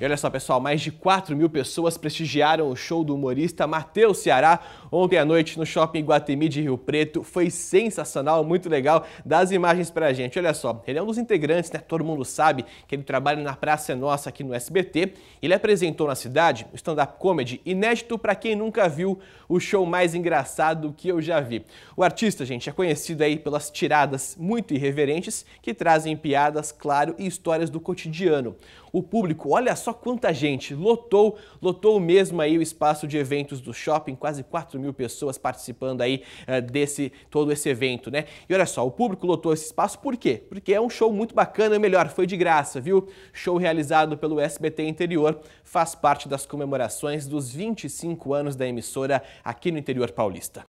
E olha só, pessoal, mais de 4 mil pessoas prestigiaram o show do humorista Matheus Ceará ontem à noite no Shopping Guatemi de Rio Preto. Foi sensacional, muito legal. Das imagens pra gente, olha só, ele é um dos integrantes, né? Todo mundo sabe que ele trabalha na Praça Nossa aqui no SBT. Ele apresentou na cidade o stand-up comedy inédito para quem nunca viu o show mais engraçado que eu já vi. O artista, gente, é conhecido aí pelas tiradas muito irreverentes que trazem piadas, claro, e histórias do cotidiano. O público, olha só só quanta gente lotou, lotou mesmo aí o espaço de eventos do shopping, quase 4 mil pessoas participando aí uh, desse todo esse evento, né? E olha só, o público lotou esse espaço por quê? Porque é um show muito bacana, é melhor, foi de graça, viu? Show realizado pelo SBT Interior, faz parte das comemorações dos 25 anos da emissora aqui no interior paulista.